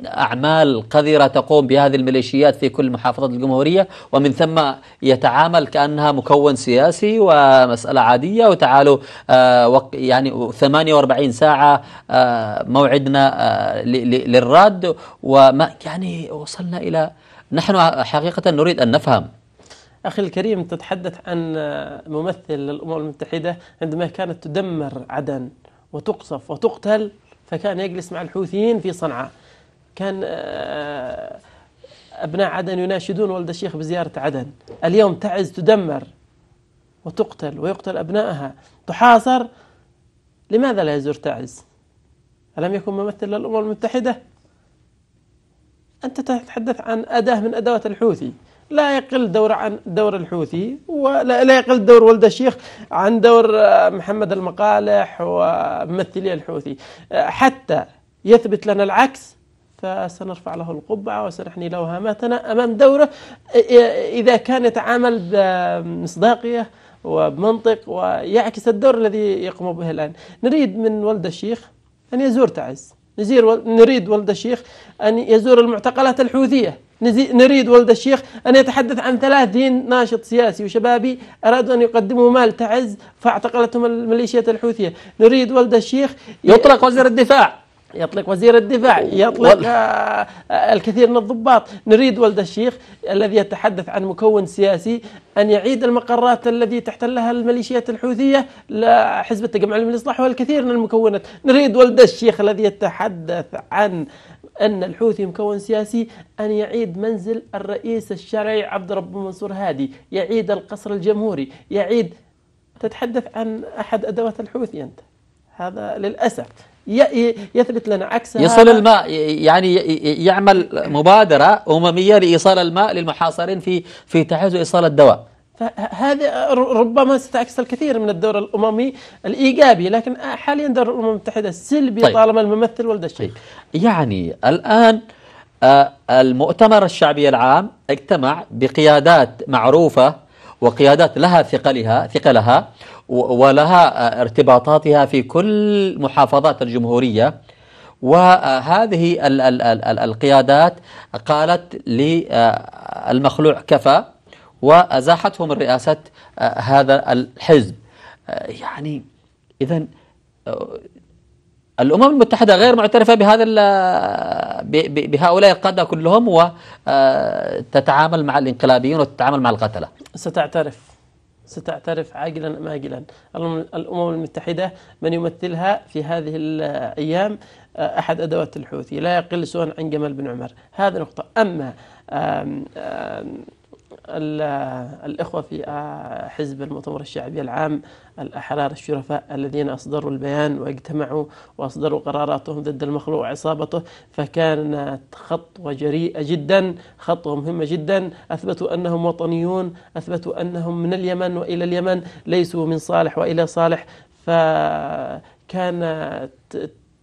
أعمال قذرة تقوم بهذه الميليشيات في كل محافظات الجمهورية ومن ثم يتعامل كأنها مكون سياسي ومسألة عادية وتعالوا يعني 48 ساعة موعدنا للرد وما يعني وصلنا إلى نحن حقيقة نريد أن نفهم أخي الكريم تتحدث عن ممثل للأمم المتحدة عندما كانت تدمر عدن وتقصف وتقتل فكان يجلس مع الحوثيين في صنعاء كان آه، أبناء عدن يناشدون ولد الشيخ بزيارة عدن اليوم تعز تدمر وتقتل ويقتل أبنائها تحاصر لماذا لا يزور تعز؟ ألم يكن ممثل للأمم المتحدة؟ أنت تتحدث عن أداة من أدوات الحوثي لا يقل دور عن دور الحوثي ولا لا يقل دور ولد الشيخ عن دور آه، محمد المقالح وممثلي الحوثي آه، حتى يثبت لنا العكس فسنرفع له القبعة وسنحني له هاماتنا أمام دوره آه، إذا كان يتعامل بمصداقية وبمنطق ويعكس الدور الذي يقوم به الآن نريد من ولد الشيخ أن يزور تعز نزير نريد ولد الشيخ أن يزور المعتقلات الحوثية نريد ولد الشيخ أن يتحدث عن ثلاثين ناشط سياسي وشبابي أرادوا أن يقدموا مال تعز فاعتقلتهم الميليشيات الحوثية نريد ولد الشيخ يطلق وزير الدفاع يطلق وزير الدفاع يطلق آه، آه، الكثير من الضباط نريد ولد الشيخ الذي يتحدث عن مكون سياسي أن يعيد المقرات التي تحتلها الميليشيات الحوثية لحزب التجمع العلمي للإصلاح والكثير من المكونات نريد ولد الشيخ الذي يتحدث عن أن الحوثي مكون سياسي أن يعيد منزل الرئيس الشرعي عبد رب منصور هادي يعيد القصر الجمهوري يعيد تتحدث عن أحد أدوات الحوثي أنت هذا للأسف يثبت لنا عكس يصل الماء يعني يعمل مبادرة أممية لإيصال الماء للمحاصرين في في تحيز إيصال الدواء هذا ربما ستعكس الكثير من الدور الاممي الايجابي لكن حاليا دور الامم المتحده سلبي طيب. طالما الممثل ولد الشيء طيب. يعني الان آه، المؤتمر الشعبي العام اجتمع بقيادات معروفه وقيادات لها ثقلها ثقلها ولها آه، ارتباطاتها في كل محافظات الجمهورية وهذه القيادات قالت للمخلوع آه، كفى وأزاحته من رئاسة آه، هذا الحزب يعني إذا الأمم المتحدة غير معترفة بهذا بهؤلاء القادة كلهم وتتعامل مع الانقلابيين وتتعامل مع القتلة ستعترف ستعترف عاجلا أم آجلا الأمم المتحدة من يمثلها في هذه الأيام آه، أحد أدوات الحوثي لا يقل سوءا عن جمال بن عمر هذا نقطة أما آم آم الإخوة في حزب المؤتمر الشعبي العام الأحرار الشرفاء الذين أصدروا البيان واجتمعوا وأصدروا قراراتهم ضد المخلوق وعصابته فكانت خطوة جريئة جدا خطوة مهمة جدا أثبتوا أنهم وطنيون أثبتوا أنهم من اليمن وإلى اليمن ليسوا من صالح وإلى صالح فكانت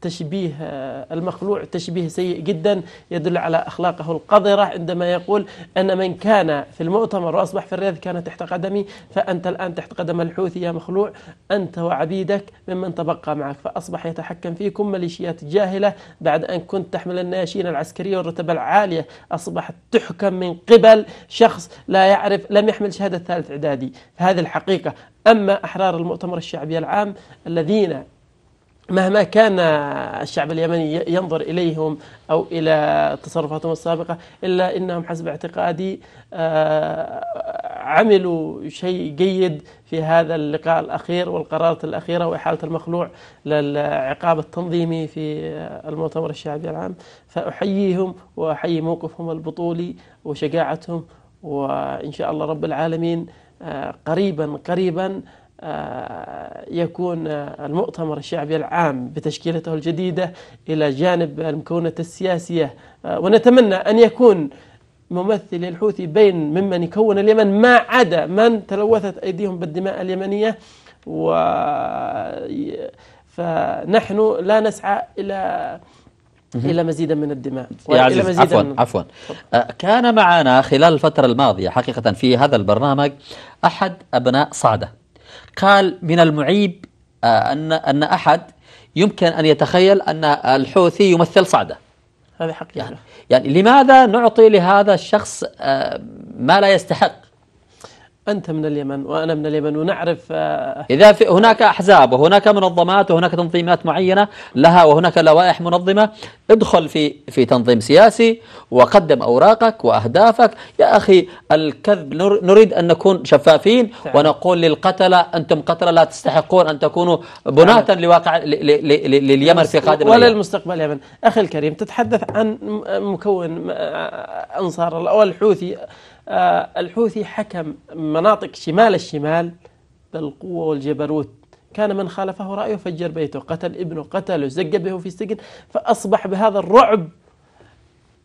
تشبيه آه، المخلوع تشبيه سيء جدا يدل على أخلاقه القذرة عندما يقول أن من كان في المؤتمر وأصبح في الرياض كان تحت قدمي فأنت الآن تحت قدم الحوثي يا مخلوع أنت وعبيدك ممن تبقى معك فأصبح يتحكم فيكم مليشيات جاهلة بعد أن كنت تحمل الناشئين العسكرية والرتبة العالية أصبحت تحكم من قبل شخص لا يعرف لم يحمل شهادة ثالث إعدادي هذه الحقيقة أما أحرار المؤتمر الشعبي العام الذين مهما كان الشعب اليمني ينظر إليهم أو إلى تصرفاتهم السابقة إلا إنهم حسب اعتقادي آه، عملوا شيء جيد في هذا اللقاء الأخير والقرارات الأخيرة وإحالة المخلوع للعقاب التنظيمي في المؤتمر الشعبي العام فأحييهم وأحيي موقفهم البطولي وشجاعتهم وإن شاء الله رب العالمين آه، قريبا قريبا آه، يكون المؤتمر الشعبي العام بتشكيلته الجديدة إلى جانب المكونات السياسية آه، ونتمنى أن يكون ممثل الحوثي بين ممن يكون اليمن ما عدا من تلوثت أيديهم بالدماء اليمنية و فنحن لا نسعى إلى إلى مزيد من الدماء يا عزيز مزيد عفوا من... عفوا آه، كان معنا خلال الفترة الماضية حقيقة في هذا البرنامج أحد أبناء صعدة قال من المعيب آه، أن أن أحد يمكن أن يتخيل أن الحوثي يمثل صعدة هذه حقيقة يعني, يعني لماذا نعطي لهذا الشخص آه، ما لا يستحق أنت من اليمن وأنا من اليمن ونعرف آه، إذا في هناك أحزاب وهناك منظمات وهناك تنظيمات معينة لها وهناك لوائح منظمة ادخل في في تنظيم سياسي وقدم أوراقك وأهدافك يا أخي الكذب نريد أن نكون شفافين فعلا. ونقول للقتلة أنتم قتلة لا تستحقون أن تكونوا بناة لواقع لليمن في قادم ولا المستقبل اليمن أخي الكريم تتحدث عن مكون آه، أنصار الأول والحوثي آه، الحوثي حكم مناطق شمال الشمال بالقوة والجبروت كان من خالفه رأيه فجر بيته قتل ابنه قتله زق به في السجن فأصبح بهذا الرعب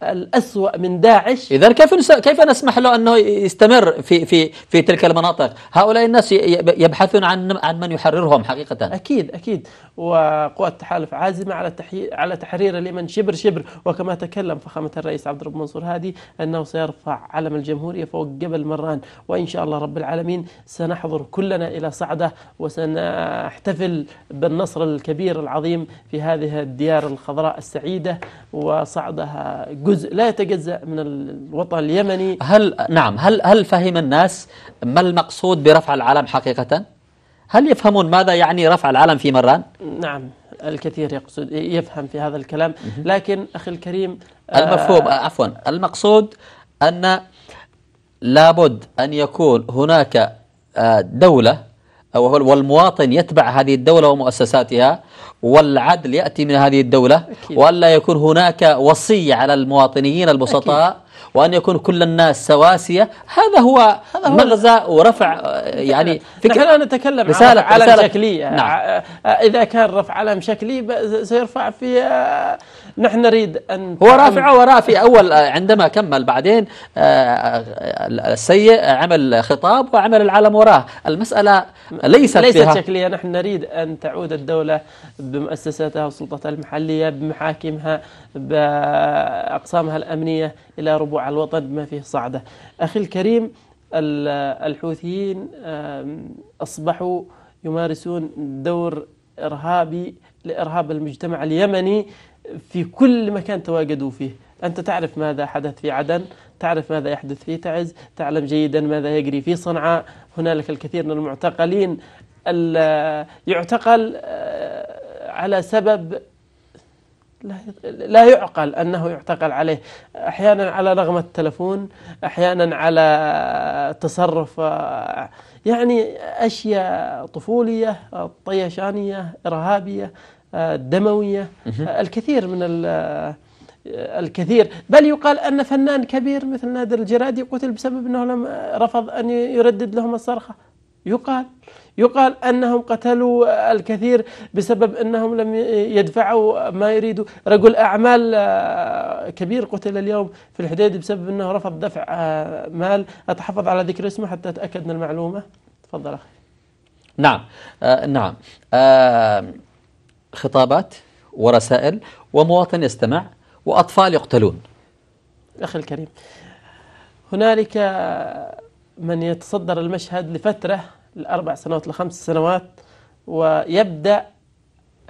الأسوأ من داعش إذا كيف كيف نسمح له أنه يستمر في في في تلك المناطق هؤلاء الناس يبحثون عن عن من يحررهم حقيقة أكيد أكيد وقوى التحالف عازمة على على تحرير اليمن شبر شبر وكما تكلم فخامة الرئيس عبد الرب منصور هادي أنه سيرفع علم الجمهورية فوق جبل مران وإن شاء الله رب العالمين سنحضر كلنا إلى صعدة وسنحتفل بالنصر الكبير العظيم في هذه الديار الخضراء السعيدة وصعدها جزء لا يتجزأ من الوطن اليمني هل نعم هل هل فهم الناس ما المقصود برفع العلم حقيقة؟ هل يفهمون ماذا يعني رفع العلم في مران؟ نعم الكثير يقصد يفهم في هذا الكلام لكن أخي الكريم المفهوم آه عفوا المقصود أن لابد أن يكون هناك آه، دولة والمواطن يتبع هذه الدولة ومؤسساتها والعدل يأتي من هذه الدولة أكيد. وألا يكون هناك وصية على المواطنيين البسطاء وأن يكون كل الناس سواسية هذا هو, هذا هو مغزى ورفع يعني فكرة نحن نتكلم رسالة علم رسالة شكلية نعم. آه، آه، إذا كان رفع علم شكلي سيرفع في آه، نحن نريد أن هو رافع ورافي أول آه، عندما كمل بعدين آه، آه، السيء عمل خطاب وعمل العالم وراه المسألة ليست, ليست فيها شكلية نحن نريد أن تعود الدولة بمؤسساتها وسلطتها المحلية بمحاكمها بأقسامها الأمنية إلى ربوع الوطن بما فيه صعدة أخي الكريم الحوثيين أصبحوا يمارسون دور إرهابي لإرهاب المجتمع اليمني في كل مكان تواجدوا فيه أنت تعرف ماذا حدث في عدن تعرف ماذا يحدث في تعز تعلم جيدا ماذا يجري في صنعاء هنالك الكثير من المعتقلين يعتقل آه، على سبب لا يعقل أنه يعتقل عليه أحيانا على رغم التلفون أحيانا على تصرف آه، يعني أشياء طفولية طيشانية إرهابية الدموية الكثير من الكثير بل يقال أن فنان كبير مثل نادر الجرادي قتل بسبب أنه لم رفض أن يردد لهم الصرخة يقال يقال انهم قتلوا الكثير بسبب انهم لم يدفعوا ما يريدوا، رجل اعمال آه، كبير قتل اليوم في الحديد بسبب انه رفض دفع آه، مال، اتحفظ على ذكر اسمه حتى اتاكد من المعلومه. تفضل اخي. نعم آه نعم آه خطابات ورسائل ومواطن يستمع وأطفال يقتلون أخي الكريم هنالك من يتصدر المشهد لفترة الأربع سنوات لخمس سنوات ويبدأ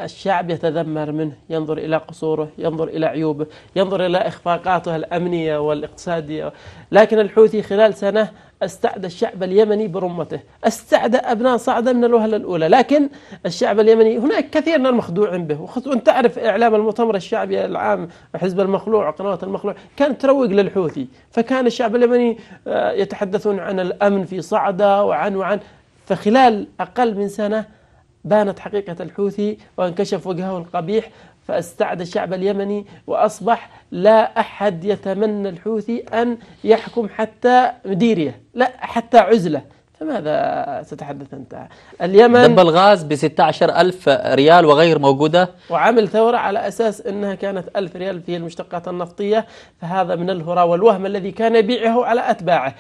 الشعب يتذمر منه ينظر إلى قصوره ينظر إلى عيوبه ينظر إلى إخفاقاته الأمنية والإقتصادية لكن الحوثي خلال سنة استعد الشعب اليمني برمته استعد أبناء صعدة من الوهلة الأولى لكن الشعب اليمني هناك كثير من المخدوعين به وأنت تعرف إعلام المؤتمر الشعبي العام حزب المخلوع وقنوات المخلوع كانت تروق للحوثي فكان الشعب اليمني آه، يتحدثون عن الأمن في صعدة وعن وعن فخلال أقل من سنة بانت حقيقة الحوثي وانكشف وجهه القبيح فاستعد الشعب اليمني وأصبح لا أحد يتمنى الحوثي أن يحكم حتى مديرية لا حتى عزلة فماذا ستحدث أنت اليمن دب الغاز ب 16 ألف ريال وغير موجودة وعمل ثورة على أساس أنها كانت ألف ريال في المشتقات النفطية فهذا من الهراء والوهم الذي كان يبيعه على أتباعه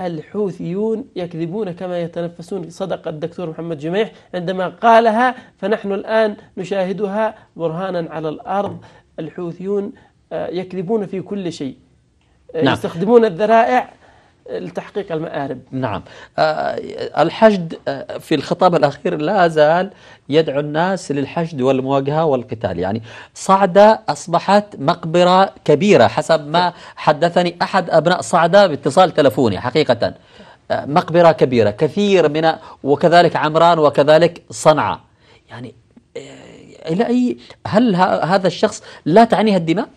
الحوثيون يكذبون كما يتنفسون صدق الدكتور محمد جميح عندما قالها فنحن الآن نشاهدها برهانا على الأرض الحوثيون آه، يكذبون في كل شيء آه، نعم. يستخدمون الذرائع لتحقيق المآرب نعم آه، الحشد آه، في الخطاب الأخير لا زال يدعو الناس للحشد والمواجهة والقتال يعني صعدة أصبحت مقبرة كبيرة حسب ما حدثني أحد أبناء صعدة باتصال تلفوني حقيقة آه، مقبرة كبيرة كثير من وكذلك عمران وكذلك صنعاء يعني إلى أي هل هذا الشخص لا تعنيه الدماء؟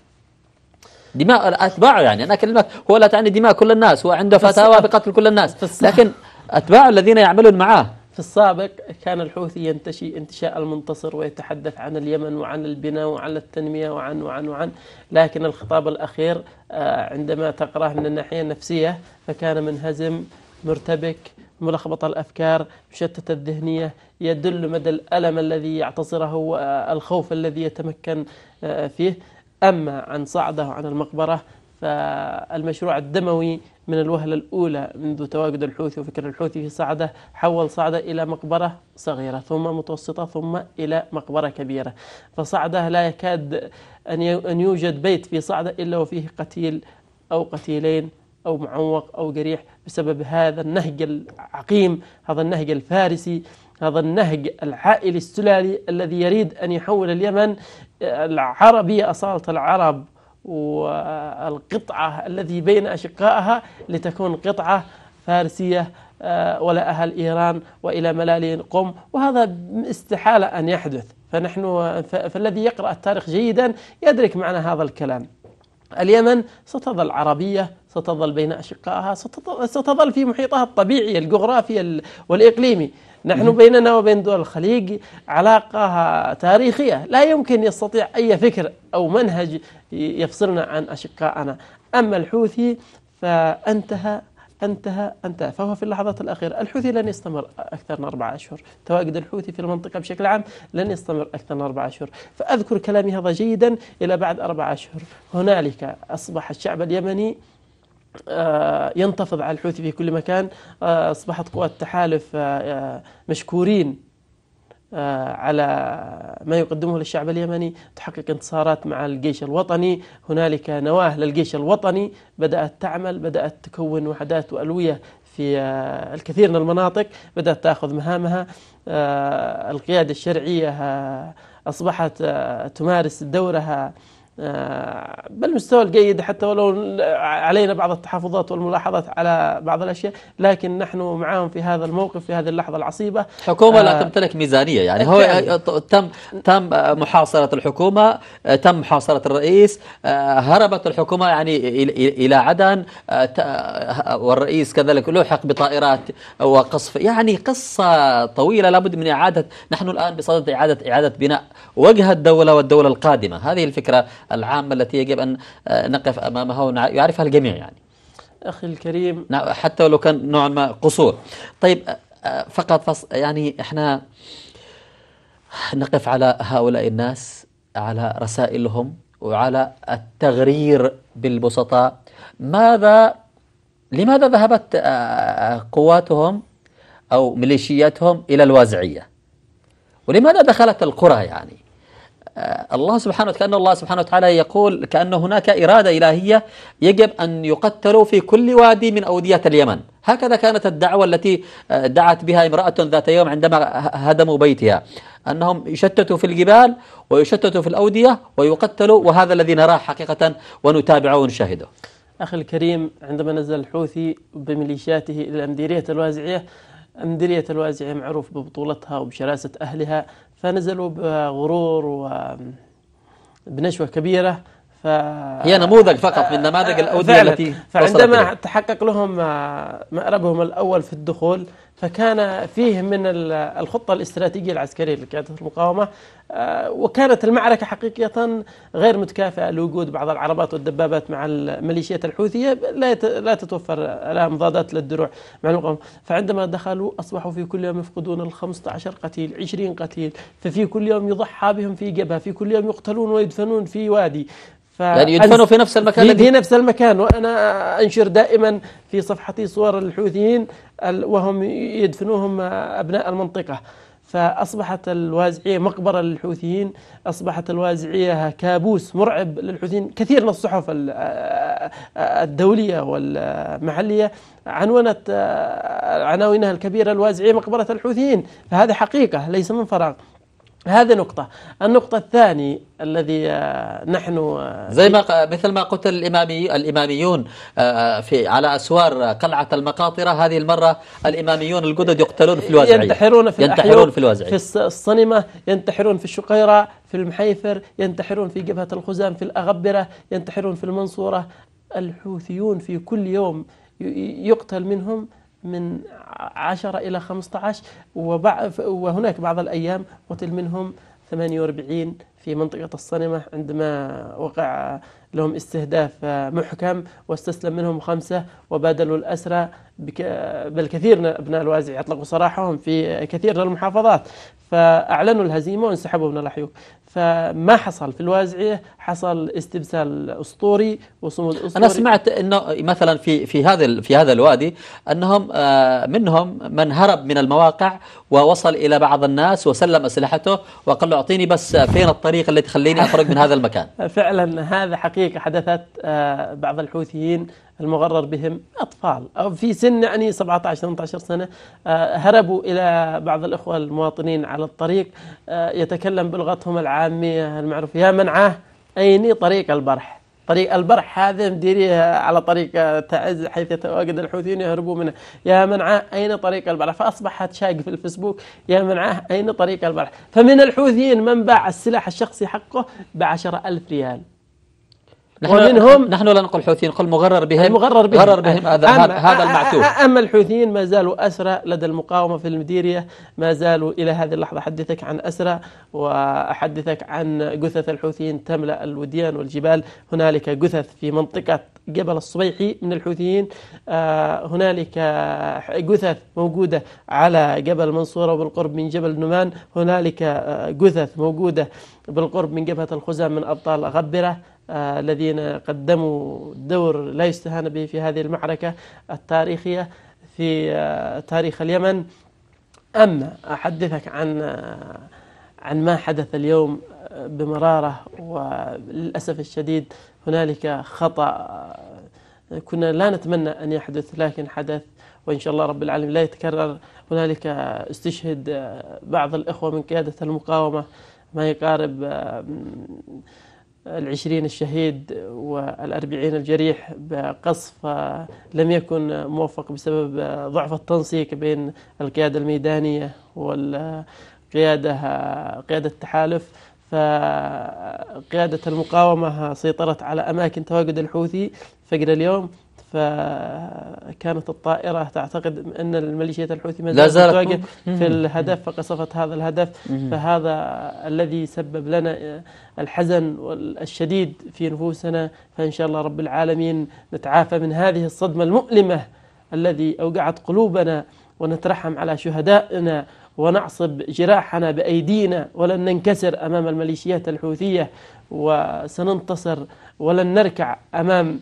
دماء أتباعه يعني أنا أكلمك هو لا تعني دماء كل الناس هو عنده فتاوى بقتل كل الناس لكن أتباعه الذين يعملون معاه في السابق كان الحوثي ينتشي انتشاء المنتصر ويتحدث عن اليمن وعن البناء وعن التنمية وعن وعن وعن لكن الخطاب الأخير آه، عندما تقرأه من الناحية النفسية فكان منهزم مرتبك ملخبط الأفكار مشتت الذهنية يدل مدى الألم الذي يعتصره والخوف آه، الذي يتمكن آه، فيه أما عن صعده عن المقبرة فالمشروع الدموي من الوهلة الأولى منذ تواجد الحوثي وفكر الحوثي في صعدة حول صعدة إلى مقبرة صغيرة ثم متوسطة ثم إلى مقبرة كبيرة فصعدة لا يكاد أن يوجد بيت في صعدة إلا وفيه قتيل أو قتيلين أو معوق أو جريح بسبب هذا النهج العقيم هذا النهج الفارسي هذا النهج العائلي السلالي الذي يريد أن يحول اليمن العربية أصالة العرب والقطعة الذي بين أشقائها لتكون قطعة فارسية آه، ولا أهل إيران وإلى ملالين قم وهذا استحالة أن يحدث فنحن فالذي يقرأ التاريخ جيدا يدرك معنى هذا الكلام اليمن ستظل عربية ستظل بين أشقائها ستظل في محيطها الطبيعي الجغرافي والإقليمي نحن بيننا وبين دول الخليج علاقة تاريخية لا يمكن يستطيع أي فكر أو منهج يفصلنا عن أشقائنا أما الحوثي فأنتهى انتهى انتهى فهو في اللحظات الأخيرة الحوثي لن يستمر أكثر من أربعة أشهر تواجد الحوثي في المنطقة بشكل عام لن يستمر أكثر من أربعة أشهر فأذكر كلامي هذا جيدا إلى بعد أربعة أشهر هنالك أصبح الشعب اليمني آه، ينتفض على الحوثي في كل مكان آه، أصبحت قوات التحالف آه، مشكورين على ما يقدمه للشعب اليمني تحقق انتصارات مع الجيش الوطني هنالك نواه للجيش الوطني بدأت تعمل بدأت تكون وحدات وألوية في الكثير من المناطق بدأت تأخذ مهامها القيادة الشرعية أصبحت تمارس دورها آه، بالمستوى الجيد حتى ولو علينا بعض التحفظات والملاحظات على بعض الأشياء لكن نحن معاهم في هذا الموقف في هذه اللحظة العصيبة حكومة آه لا تمتلك ميزانية يعني هو تم تم محاصرة الحكومة آه، تم محاصرة الرئيس آه، هربت الحكومة يعني إلى عدن والرئيس كذلك لوحق بطائرات وقصف يعني قصة طويلة لابد من إعادة نحن الآن بصدد إعادة إعادة بناء وجه الدولة والدولة القادمة هذه الفكرة العامة التي يجب أن آه، نقف أمامها ويعرفها الجميع يعني أخي الكريم حتى ولو كان نوعا ما قصور طيب آه، آه، فقط يعني احنا نقف على هؤلاء الناس على رسائلهم وعلى التغرير بالبسطاء ماذا لماذا ذهبت قواتهم أو ميليشياتهم إلى الوازعية ولماذا دخلت القرى يعني الله سبحانه وتعالى كأن الله سبحانه وتعالى يقول كأن هناك إرادة إلهية يجب أن يقتلوا في كل وادي من أودية اليمن هكذا كانت الدعوة التي آه، دعت بها امرأة ذات يوم عندما هدموا بيتها أنهم يشتتوا في الجبال ويشتتوا في الأودية ويقتلوا وهذا الذي نراه حقيقة ونتابعه ونشاهده أخي الكريم عندما نزل الحوثي بميليشياته إلى أمديرية الوازعية أمديرية الوازعية معروف ببطولتها وبشراسة أهلها فنزلوا بغرور وبنشوة كبيرة ف... هي نموذج فقط من نماذج آه، الأودية التي فعندما تحقق لهم آه، مأربهم الأول في الدخول فكان فيه من الخطة الاستراتيجية العسكرية لقيادة المقاومة آه، وكانت المعركة حقيقة غير متكافئة لوجود بعض العربات والدبابات مع الميليشيات الحوثية لا لا تتوفر لها مضادات للدروع مع المقاومة فعندما دخلوا أصبحوا في كل يوم يفقدون ال 15 قتيل 20 قتيل ففي كل يوم يضحى بهم في جبهة في كل يوم يقتلون ويدفنون في وادي يعني يدفنوا في نفس المكان في نفس المكان وأنا أنشر دائما في صفحتي صور الحوثيين وهم يدفنوهم أبناء المنطقة فأصبحت الوازعية مقبرة للحوثيين أصبحت الوازعية كابوس مرعب للحوثيين كثير من الصحف الدولية والمحلية عنونت عناوينها الكبيرة الوازعية مقبرة الحوثيين فهذا حقيقة ليس من فراغ هذه نقطة النقطة الثانية الذي آه، نحن آه، زي ما مثل ما قتل الإمامي الإماميون آه، في على أسوار قلعة المقاطرة هذه المرة الإماميون الجدد يقتلون في الوازعية ينتحرون في ينتحرون في الوازعية في الصنمة ينتحرون في الشقيرة في المحيفر ينتحرون في جبهة الخزام في الأغبرة ينتحرون في المنصورة الحوثيون في كل يوم يقتل منهم من 10 إلى 15 وهناك بعض الأيام قتل منهم 48 في منطقة الصنمة عندما وقع لهم استهداف محكم واستسلم منهم خمسة وبادلوا الأسرى بل كثير من أبناء الوازع أطلقوا سراحهم في كثير من المحافظات فأعلنوا الهزيمة وانسحبوا من الأحيوك فما حصل في الوازعية حصل استبسال أسطوري وصمود أسطوري أنا سمعت أنه مثلا في في هذا في هذا الوادي أنهم آه، منهم من هرب من المواقع ووصل إلى بعض الناس وسلم أسلحته وقال له أعطيني بس آه، فين الطريق التي تخليني أخرج من هذا المكان فعلا هذا حقيقة حدثت آه، بعض الحوثيين المغرر بهم أطفال أو في سن يعني 17 18 سنة آه، هربوا إلى بعض الأخوة المواطنين على الطريق آه، يتكلم بلغتهم العامية المعروفة يا منعاه أيني طريق البرح طريق البرح هذا مديريه على طريق آه، تعز حيث يتواجد الحوثيين يهربوا منه يا منعاه أين طريق البرح فأصبحت شاق في الفيسبوك يا منعاه أين طريق البرح فمن الحوثيين من باع السلاح الشخصي حقه بعشرة ألف ريال نحن ومنهم نحن لا نقول حوثيين قل مغرر بهم مغرر بهم مغرر بهم هذا أما هذا المعتوه أما الحوثيين ما زالوا أسرى لدى المقاومة في المديرية ما زالوا إلى هذه اللحظة أحدثك عن أسرى وأحدثك عن جثث الحوثيين تملأ الوديان والجبال هنالك جثث في منطقة جبل الصبيحي من الحوثيين آه، هنالك جثث موجودة على جبل منصورة وبالقرب من جبل نمان هنالك آه، جثث موجودة بالقرب من جبهة الخزام من أبطال غبرة آه، الذين قدموا دور لا يستهان به في هذه المعركة التاريخية في آه، تاريخ اليمن أما أحدثك عن آه، عن ما حدث اليوم بمرارة وللأسف الشديد هنالك خطأ كنا لا نتمنى أن يحدث لكن حدث وإن شاء الله رب العالمين لا يتكرر هنالك استشهد بعض الإخوة من قيادة المقاومة ما يقارب العشرين الشهيد والأربعين الجريح بقصف لم يكن موفق بسبب ضعف التنسيق بين القيادة الميدانية والقيادة قيادة التحالف فقيادة المقاومة سيطرت على أماكن تواجد الحوثي فقر اليوم فكانت الطائرة تعتقد أن الميليشيات الحوثي ما زالت في الهدف فقصفت هذا الهدف فهذا الذي سبب لنا الحزن الشديد في نفوسنا فإن شاء الله رب العالمين نتعافى من هذه الصدمة المؤلمة الذي أوقعت قلوبنا ونترحم على شهدائنا ونعصب جراحنا بأيدينا ولن ننكسر أمام الميليشيات الحوثية وسننتصر ولن نركع أمام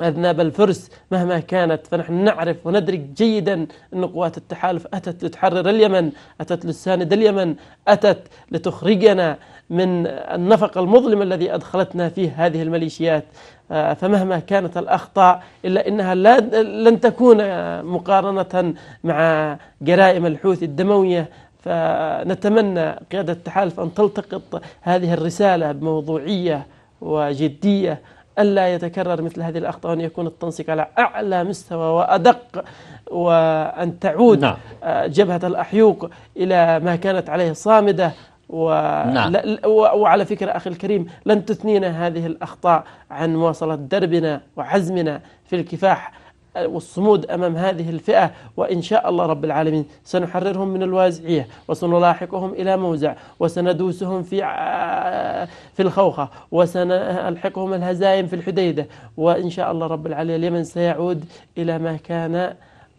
أذناب الفرس مهما كانت فنحن نعرف وندرك جيدا أن قوات التحالف أتت لتحرر اليمن أتت لتساند اليمن أتت لتخرجنا من النفق المظلم الذي أدخلتنا فيه هذه الميليشيات آه، فمهما كانت الأخطاء إلا إنها لا لن تكون مقارنة مع جرائم الحوثي الدموية فنتمنى قيادة التحالف أن تلتقط هذه الرسالة بموضوعية وجدية ألا يتكرر مثل هذه الأخطاء وأن يكون التنسيق على أعلى مستوى وأدق وأن تعود نعم. آه، جبهة الأحيوق إلى ما كانت عليه صامدة و... نعم. وعلى فكرة أخي الكريم لن تثنينا هذه الأخطاء عن مواصلة دربنا وعزمنا في الكفاح والصمود أمام هذه الفئة وإن شاء الله رب العالمين سنحررهم من الوازعية وسنلاحقهم إلى موزع وسندوسهم في آه، في الخوخة وسنلحقهم الهزائم في الحديدة وإن شاء الله رب العالمين اليمن سيعود إلى ما كان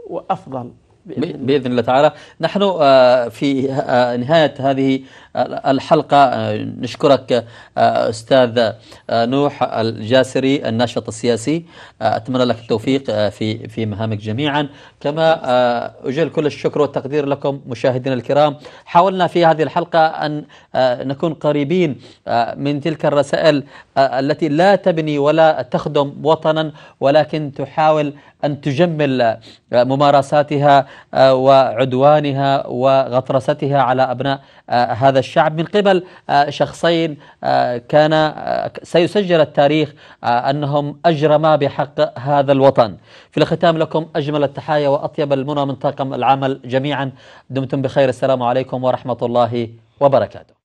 وأفضل بإذن الله, بإذن الله تعالى نحن آه، في آه، نهاية هذه الحلقة آه، نشكرك آه، أستاذ آه، نوح الجاسري الناشط السياسي أتمنى لك التوفيق في في مهامك جميعا كما أجل كل الشكر والتقدير لكم مشاهدينا الكرام حاولنا في هذه الحلقة أن نكون قريبين من تلك الرسائل التي لا تبني ولا تخدم وطنا ولكن تحاول أن تجمل ممارساتها وعدوانها وغطرستها على أبناء آه، هذا الشعب من قبل آه، شخصين آه، كان سيسجل التاريخ أنهم أجرما بحق هذا الوطن في الختام لكم أجمل التحايا وأطيب المنى من طاقم العمل جميعا دمتم بخير السلام عليكم ورحمة الله وبركاته